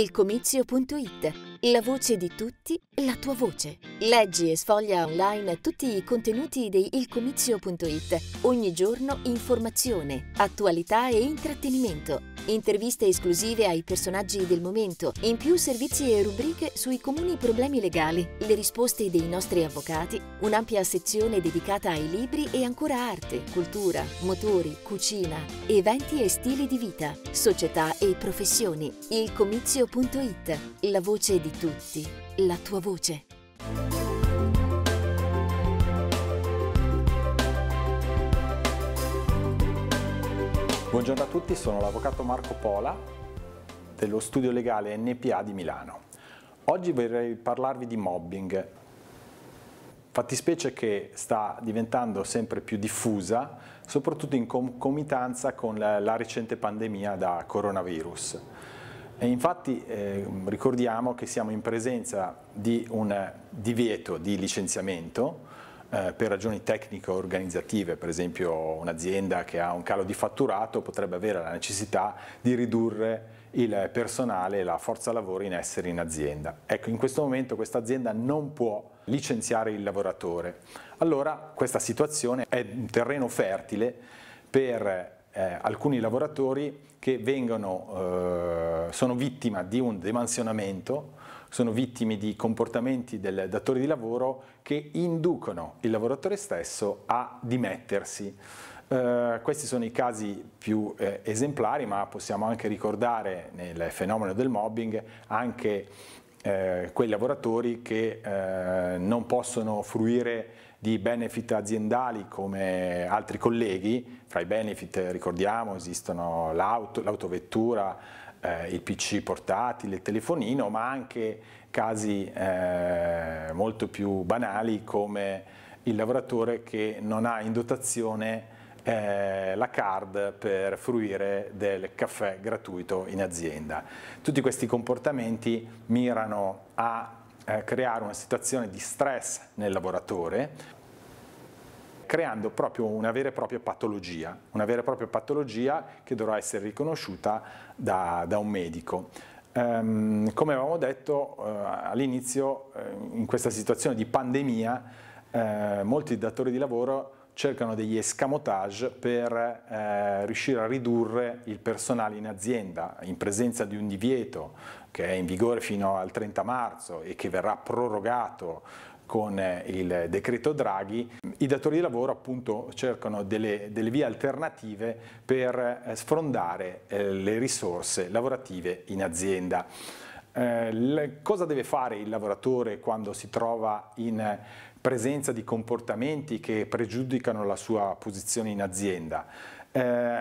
ilcomizio.it. La voce di tutti, la tua voce. Leggi e sfoglia online tutti i contenuti di ilcomizio.it. Ogni giorno informazione, attualità e intrattenimento. Interviste esclusive ai personaggi del momento, in più servizi e rubriche sui comuni problemi legali, le risposte dei nostri avvocati, un'ampia sezione dedicata ai libri e ancora arte, cultura, motori, cucina, eventi e stili di vita, società e professioni. Ilcomizio.it, la voce di tutti, la tua voce. Buongiorno a tutti, sono l'avvocato Marco Pola dello studio legale NPA di Milano. Oggi vorrei parlarvi di mobbing, fattispecie che sta diventando sempre più diffusa, soprattutto in concomitanza con la, recente pandemia da coronavirus. E infatti eh, ricordiamo che siamo in presenza di un divieto di licenziamento eh, per ragioni tecnico-organizzative, per esempio un'azienda che ha un calo di fatturato potrebbe avere la necessità di ridurre il personale e la forza lavoro in essere in azienda. Ecco, in questo momento questa azienda non può licenziare il lavoratore. Allora questa situazione è un terreno fertile per eh, alcuni lavoratori che vengono, eh, sono vittima di un demansionamento, sono vittime di comportamenti del datore di lavoro che inducono il lavoratore stesso a dimettersi. Eh, questi sono i casi più eh, esemplari, ma possiamo anche ricordare nel fenomeno del mobbing anche eh, quei lavoratori che eh, non possono fruire di benefit aziendali come altri colleghi, fra i benefit ricordiamo esistono l'autovettura, eh, il PC portatile, il telefonino, ma anche casi eh, molto più banali come il lavoratore che non ha in dotazione eh, la card per fruire del caffè gratuito in azienda. Tutti questi comportamenti mirano a eh, creare una situazione di stress nel lavoratore creando proprio una vera e propria patologia, una vera e propria patologia che dovrà essere riconosciuta da, da un medico. Um, come avevamo detto uh, all'inizio, uh, in questa situazione di pandemia, uh, molti datori di lavoro cercano degli escamotage per eh, riuscire a ridurre il personale in azienda in presenza di un divieto che è in vigore fino al 30 marzo e che verrà prorogato con eh, il decreto Draghi, i datori di lavoro appunto cercano delle, delle vie alternative per eh, sfrondare eh, le risorse lavorative in azienda. cosa deve fare il lavoratore quando si trova in presenza di comportamenti che pregiudicano la sua posizione in azienda? Eh,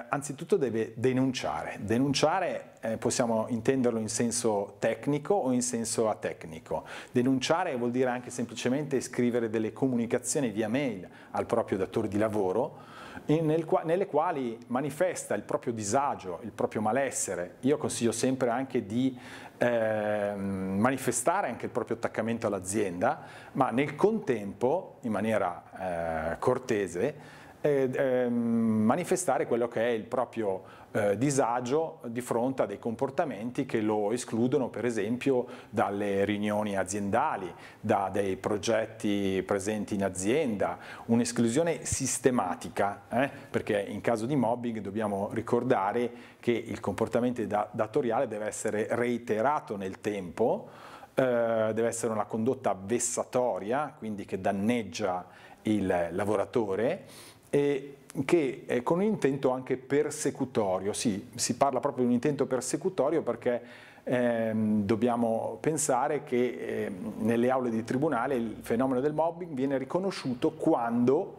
anzitutto deve denunciare. Denunciare eh, possiamo intenderlo in senso tecnico o in senso atecnico. Denunciare vuol dire anche semplicemente scrivere delle comunicazioni via mail al proprio datore di lavoro in, nel, nelle quali manifesta il proprio disagio, il proprio malessere. Io consiglio sempre anche di eh, manifestare anche il proprio attaccamento all'azienda, ma nel contempo, in maniera eh, cortese, eh, manifestare quello che è il proprio eh, disagio di fronte a dei comportamenti che lo escludono per esempio dalle riunioni aziendali, da dei progetti presenti in azienda, un'esclusione sistematica, eh? perché in caso di mobbing dobbiamo ricordare che il comportamento datoriale deve essere reiterato nel tempo, eh, deve essere una condotta vessatoria, quindi che danneggia il lavoratore, e che è con un intento anche persecutorio, sì, si parla proprio di un intento persecutorio perché ehm, dobbiamo pensare che eh, nelle aule di tribunale il fenomeno del mobbing viene riconosciuto quando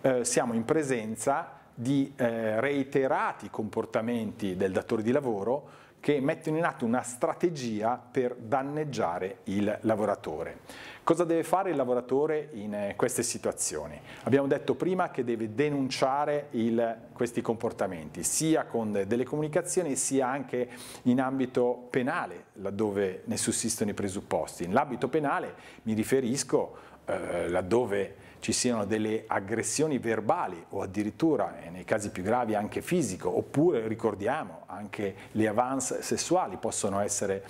eh, siamo in presenza di eh, reiterati comportamenti del datore di lavoro che mettono in atto una strategia per danneggiare il lavoratore. Cosa deve fare il lavoratore in eh, queste situazioni? Abbiamo detto prima che deve denunciare il, questi comportamenti, sia con delle comunicazioni sia anche in ambito penale, laddove ne sussistono i presupposti. In ambito penale mi riferisco eh, laddove ci siano delle aggressioni verbali o addirittura eh, nei casi più gravi anche fisico, oppure ricordiamo anche le avance sessuali possono essere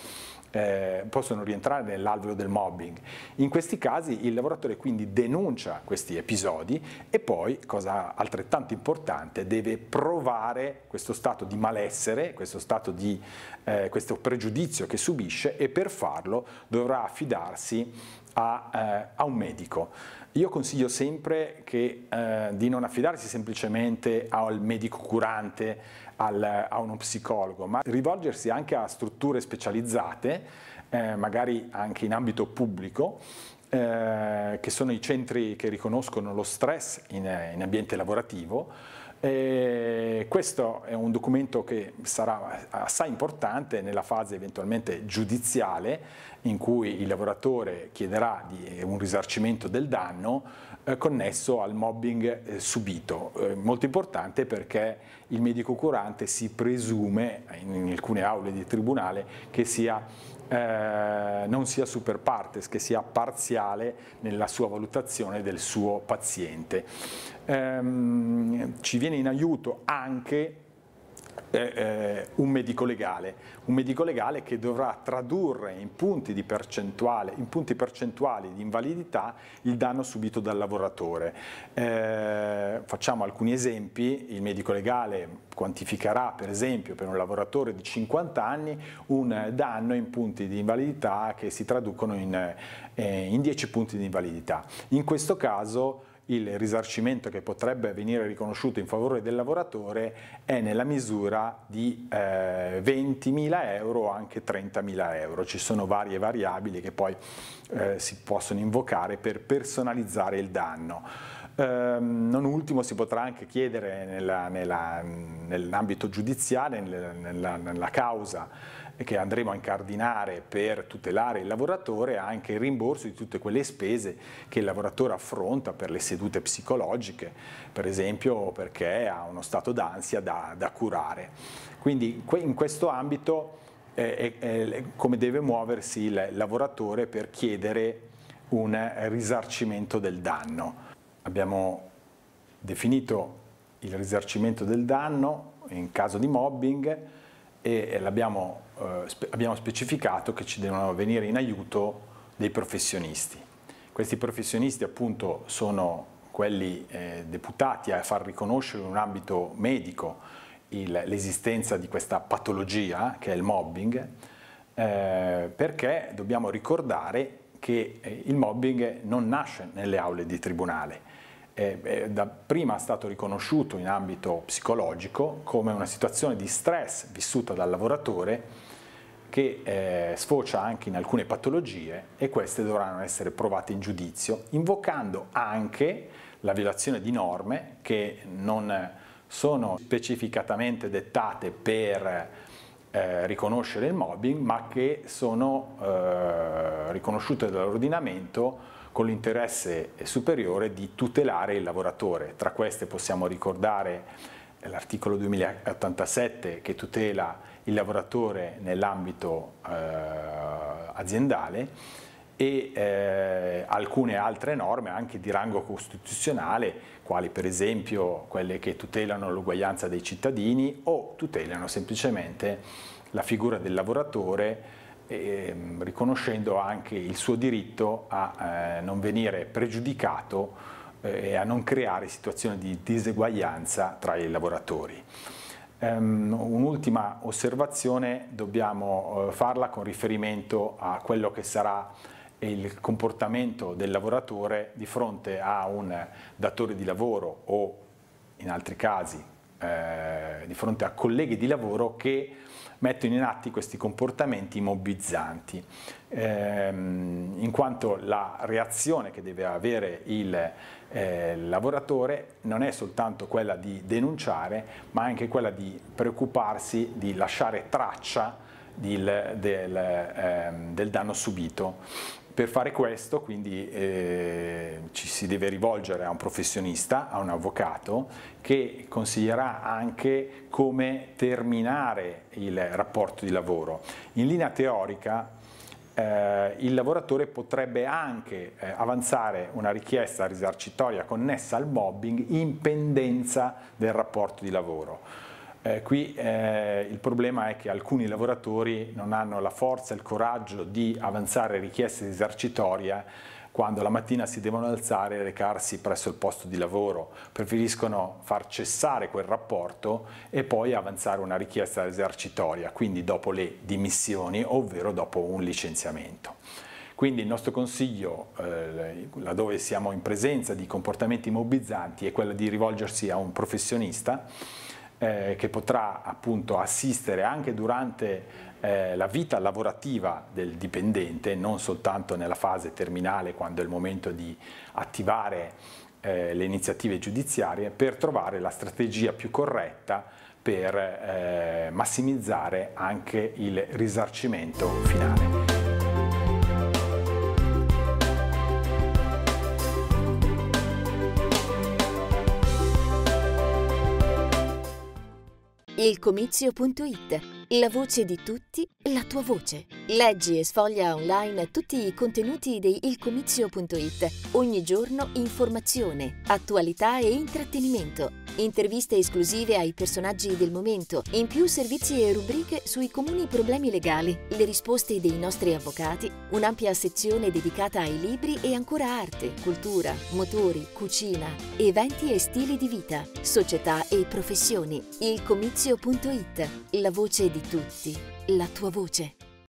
eh, possono rientrare nell'alveo del mobbing. In questi casi il lavoratore quindi denuncia questi episodi e poi, cosa altrettanto importante, deve provare questo stato di malessere, questo, stato di, eh, questo pregiudizio che subisce e per farlo dovrà affidarsi a, eh, a, un medico. Io consiglio sempre che, eh, di non affidarsi semplicemente al medico curante, al, a uno psicologo, ma rivolgersi anche a strutture specializzate, eh, magari anche in ambito pubblico, eh, che sono i centri che riconoscono lo stress in, in ambiente lavorativo, e eh, questo è un documento che sarà assai importante nella fase eventualmente giudiziale in cui il lavoratore chiederà eh, un risarcimento del danno eh, connesso al mobbing subito. Molto importante perché il medico curante si presume in alcune aule di tribunale che sia eh, non sia super partes, che sia parziale nella sua valutazione del suo paziente. Ehm, ci viene in aiuto anche eh, un medico legale, un medico legale che dovrà tradurre in punti, in punti, percentuali di invalidità il danno subito dal lavoratore. Eh, facciamo alcuni esempi, il medico legale quantificherà per esempio per un lavoratore di 50 anni un danno in punti di invalidità che si traducono in, eh, in 10 punti di invalidità. In questo caso il risarcimento che potrebbe venire riconosciuto in favore del lavoratore è nella misura di eh, 20.000 euro o anche 30.000 euro. Ci sono varie variabili che poi eh, si possono invocare per personalizzare il danno. Ehm, non ultimo si potrà anche chiedere nell'ambito giudiziale, giudiziario, nella, nella, nella causa, che andremo a incardinare per tutelare il lavoratore anche il rimborso di tutte quelle spese che il lavoratore affronta per le sedute psicologiche, per esempio perché ha uno stato d'ansia da, da curare. Quindi in questo ambito è, eh, come deve muoversi il lavoratore per chiedere un risarcimento del danno. Abbiamo definito il risarcimento del danno in caso di mobbing, e abbiamo, eh, abbiamo specificato che ci devono venire in aiuto dei professionisti. Questi professionisti appunto sono quelli eh, deputati a far riconoscere in un ambito medico l'esistenza di questa patologia che è il mobbing, eh, perché dobbiamo ricordare che eh, il mobbing non nasce nelle aule di tribunale, è da prima stato riconosciuto in ambito psicologico come una situazione di stress vissuta dal lavoratore che eh, sfocia anche in alcune patologie e queste dovranno essere provate in giudizio, invocando anche la violazione di norme che non sono specificatamente dettate per eh, riconoscere il mobbing, ma che sono eh, riconosciute dall'ordinamento con l'interesse superiore di tutelare il lavoratore. Tra queste possiamo ricordare l'articolo 2087 che tutela il lavoratore nell'ambito eh, aziendale e eh, alcune altre norme anche di rango costituzionale, quali per esempio quelle che tutelano l'uguaglianza dei cittadini o tutelano semplicemente la figura del lavoratore eh, riconoscendo anche il suo diritto a eh, non venire pregiudicato eh, e a non creare situazioni di diseguaglianza tra i lavoratori. Um, Un'ultima osservazione dobbiamo uh, farla con riferimento a quello che sarà il comportamento del lavoratore di fronte a un datore di lavoro o in altri casi eh, di fronte a colleghi di lavoro che mettono in atti questi comportamenti mobbizzanti, ehm, in quanto la reazione che deve avere il eh, lavoratore non è soltanto quella di denunciare, ma anche quella di preoccuparsi di lasciare traccia del, del, ehm, del danno subito. Per fare questo quindi eh, ci si deve rivolgere a un professionista, a un avvocato, che consiglierà anche come terminare il rapporto di lavoro. In linea teorica eh, il lavoratore potrebbe anche eh, avanzare una richiesta risarcitoria connessa al mobbing in pendenza del rapporto di lavoro. Eh, qui eh, il problema è che alcuni lavoratori non hanno la forza, e il coraggio di avanzare richieste di esercitoria quando la mattina si devono alzare e recarsi presso il posto di lavoro, preferiscono far cessare quel rapporto e poi avanzare una richiesta esercitoria, quindi dopo le dimissioni, ovvero dopo un licenziamento. Quindi il nostro consiglio, eh, laddove siamo in presenza di comportamenti mobilizzanti, è quello di rivolgersi a un professionista eh, che potrà appunto assistere anche durante eh, la vita lavorativa del dipendente, non soltanto nella fase terminale quando è il momento di attivare eh, le iniziative giudiziarie, per trovare la strategia più corretta per eh, massimizzare anche il risarcimento finale. ilcomizio.it. La voce di tutti, la tua voce. Leggi e sfoglia online tutti i contenuti di ilcomizio.it. Ogni giorno informazione, attualità e intrattenimento. Interviste esclusive ai personaggi del momento, in più servizi e rubriche sui comuni problemi legali, le risposte dei nostri avvocati, un'ampia sezione dedicata ai libri e ancora arte, cultura, motori, cucina, eventi e stili di vita, società e professioni. Ilcomizio.it, la voce di tutti, la tua voce.